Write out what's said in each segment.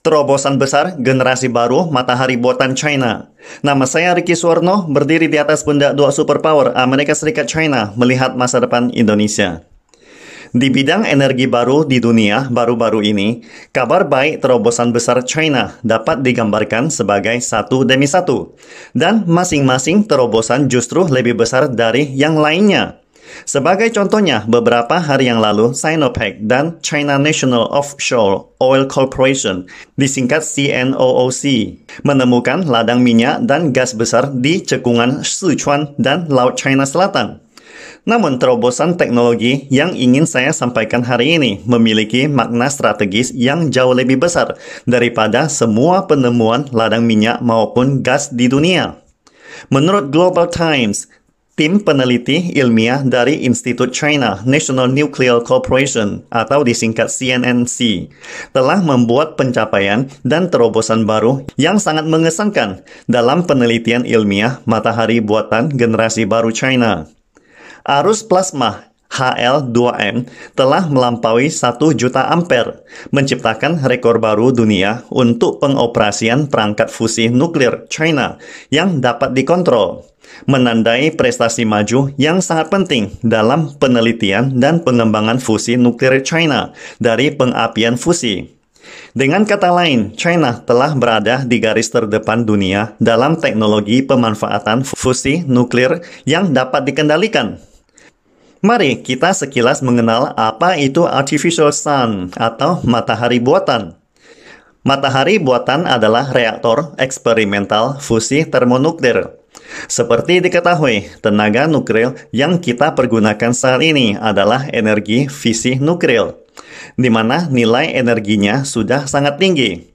Terobosan besar generasi baru matahari buatan China. Nama saya Ricky Suwarno, berdiri di atas pundak dua superpower Amerika Serikat China melihat masa depan Indonesia. Di bidang energi baru di dunia baru-baru ini, kabar baik terobosan besar China dapat digambarkan sebagai satu demi satu. Dan masing-masing terobosan justru lebih besar dari yang lainnya. Sebagai contohnya, beberapa hari yang lalu, Sinopec dan China National Offshore Oil Corporation, disingkat CNOOC, menemukan ladang minyak dan gas besar di cekungan Sichuan dan Laut China Selatan. Namun terobosan teknologi yang ingin saya sampaikan hari ini memiliki makna strategis yang jauh lebih besar daripada semua penemuan ladang minyak maupun gas di dunia. Menurut Global Times, tim peneliti ilmiah dari Institut China National Nuclear Corporation atau disingkat CNNC, telah membuat pencapaian dan terobosan baru yang sangat mengesankan dalam penelitian ilmiah matahari buatan generasi baru China. Arus plasma HL2M telah melampaui 1 juta ampere, menciptakan rekor baru dunia untuk pengoperasian perangkat fusi nuklir China yang dapat dikontrol menandai prestasi maju yang sangat penting dalam penelitian dan pengembangan fusi nuklir China dari pengapian fusi. Dengan kata lain, China telah berada di garis terdepan dunia dalam teknologi pemanfaatan fusi nuklir yang dapat dikendalikan. Mari kita sekilas mengenal apa itu artificial sun atau matahari buatan. Matahari buatan adalah reaktor eksperimental fusi termonuklir seperti diketahui, tenaga nuklir yang kita pergunakan saat ini adalah energi fisik nuklir, di mana nilai energinya sudah sangat tinggi.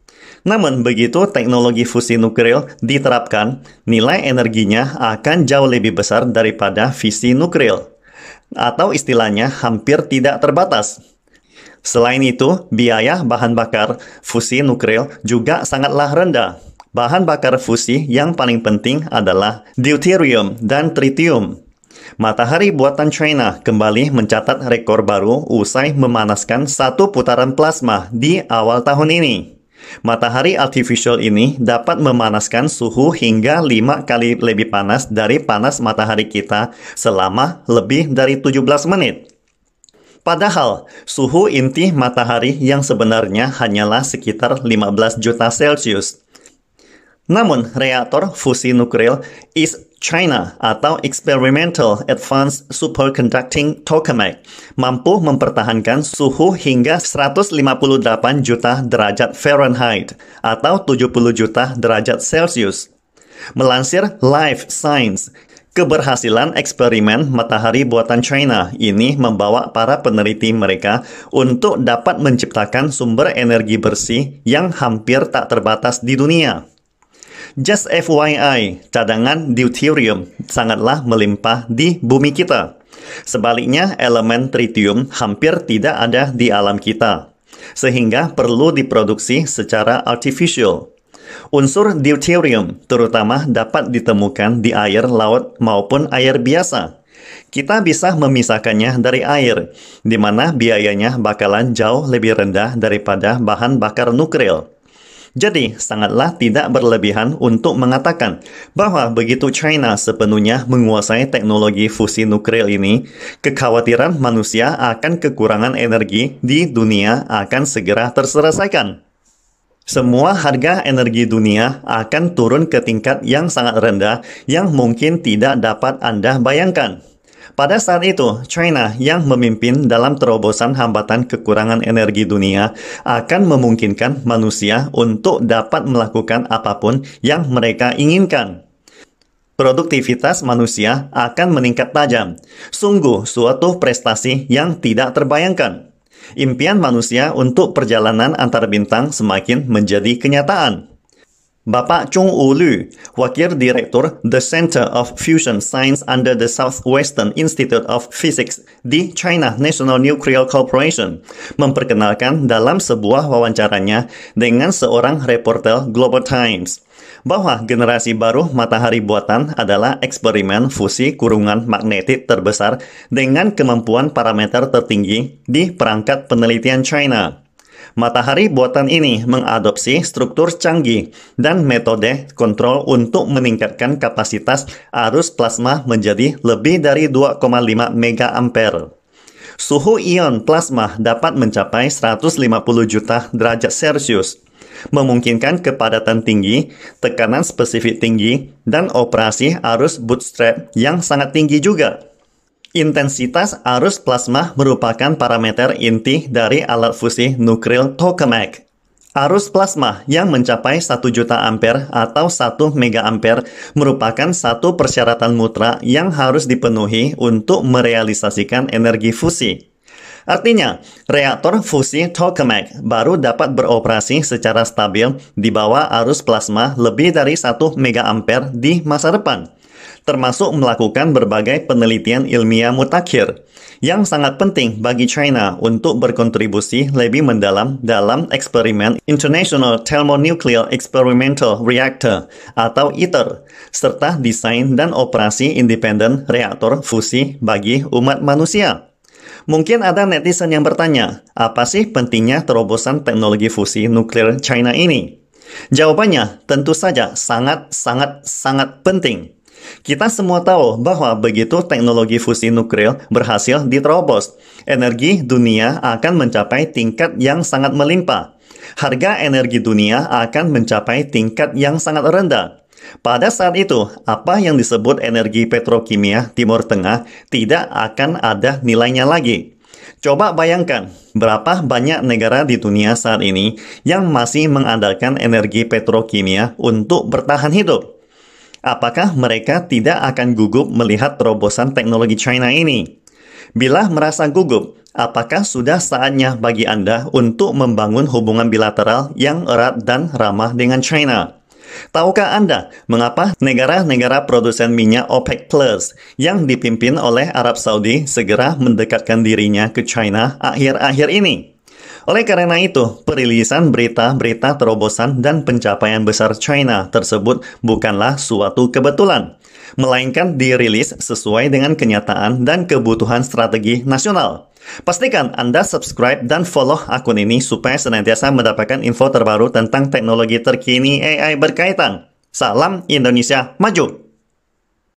Namun begitu teknologi fusi nuklir diterapkan, nilai energinya akan jauh lebih besar daripada fisi nuklir. Atau istilahnya hampir tidak terbatas. Selain itu, biaya bahan bakar fusi nuklir juga sangatlah rendah Bahan bakar fusi yang paling penting adalah deuterium dan tritium. Matahari buatan China kembali mencatat rekor baru usai memanaskan satu putaran plasma di awal tahun ini. Matahari artificial ini dapat memanaskan suhu hingga lima kali lebih panas dari panas matahari kita selama lebih dari 17 menit. Padahal, suhu inti matahari yang sebenarnya hanyalah sekitar 15 juta Celcius. Namun, reaktor fusi nuklir is China atau Experimental Advanced Superconducting Tokamak mampu mempertahankan suhu hingga 158 juta derajat Fahrenheit atau 70 juta derajat Celsius. Melansir Life Science, Keberhasilan eksperimen matahari buatan China ini membawa para peneliti mereka untuk dapat menciptakan sumber energi bersih yang hampir tak terbatas di dunia. Just FYI, cadangan deuterium sangatlah melimpah di bumi kita. Sebaliknya, elemen tritium hampir tidak ada di alam kita, sehingga perlu diproduksi secara artificial. Unsur deuterium terutama dapat ditemukan di air laut maupun air biasa. Kita bisa memisahkannya dari air, di mana biayanya bakalan jauh lebih rendah daripada bahan bakar nuklir. Jadi, sangatlah tidak berlebihan untuk mengatakan bahwa begitu China sepenuhnya menguasai teknologi fusi nuklir ini, kekhawatiran manusia akan kekurangan energi di dunia akan segera terselesaikan. Semua harga energi dunia akan turun ke tingkat yang sangat rendah yang mungkin tidak dapat Anda bayangkan. Pada saat itu, China yang memimpin dalam terobosan hambatan kekurangan energi dunia akan memungkinkan manusia untuk dapat melakukan apapun yang mereka inginkan. Produktivitas manusia akan meningkat tajam. Sungguh suatu prestasi yang tidak terbayangkan. Impian manusia untuk perjalanan antar bintang semakin menjadi kenyataan. Bapak Chung Lu, Wakil Direktur The Center of Fusion Science under the Southwestern Institute of Physics di China National Nuclear Corporation, memperkenalkan dalam sebuah wawancaranya dengan seorang reporter Global Times bahwa generasi baru matahari buatan adalah eksperimen fusi kurungan magnetik terbesar dengan kemampuan parameter tertinggi di perangkat penelitian China. Matahari buatan ini mengadopsi struktur canggih dan metode kontrol untuk meningkatkan kapasitas arus plasma menjadi lebih dari 2,5 mega ampere. Suhu ion plasma dapat mencapai 150 juta derajat Celsius, memungkinkan kepadatan tinggi, tekanan spesifik tinggi, dan operasi arus bootstrap yang sangat tinggi juga. Intensitas arus plasma merupakan parameter inti dari alat fusi nukril tokamak. Arus plasma yang mencapai 1 juta ampere atau 1 mega ampere merupakan satu persyaratan mutra yang harus dipenuhi untuk merealisasikan energi fusi. Artinya, reaktor fusi tokamak baru dapat beroperasi secara stabil di bawah arus plasma lebih dari 1 mega ampere di masa depan termasuk melakukan berbagai penelitian ilmiah mutakhir yang sangat penting bagi China untuk berkontribusi lebih mendalam dalam eksperimen International Thermonuclear Experimental Reactor atau ITER, serta desain dan operasi independen reaktor fusi bagi umat manusia. Mungkin ada netizen yang bertanya, apa sih pentingnya terobosan teknologi fusi nuklir China ini? Jawabannya tentu saja sangat-sangat-sangat penting. Kita semua tahu bahwa begitu teknologi fusi nuklir berhasil diterobos, energi dunia akan mencapai tingkat yang sangat melimpah. Harga energi dunia akan mencapai tingkat yang sangat rendah. Pada saat itu, apa yang disebut energi petrokimia Timur Tengah tidak akan ada nilainya lagi. Coba bayangkan, berapa banyak negara di dunia saat ini yang masih mengandalkan energi petrokimia untuk bertahan hidup. Apakah mereka tidak akan gugup melihat terobosan teknologi China ini? Bila merasa gugup, apakah sudah saatnya bagi Anda untuk membangun hubungan bilateral yang erat dan ramah dengan China? Tahukah Anda mengapa negara-negara produsen minyak OPEC Plus yang dipimpin oleh Arab Saudi segera mendekatkan dirinya ke China akhir-akhir ini? Oleh karena itu, perilisan berita-berita terobosan dan pencapaian besar China tersebut bukanlah suatu kebetulan, melainkan dirilis sesuai dengan kenyataan dan kebutuhan strategi nasional. Pastikan Anda subscribe dan follow akun ini supaya senantiasa mendapatkan info terbaru tentang teknologi terkini AI berkaitan. Salam Indonesia Maju!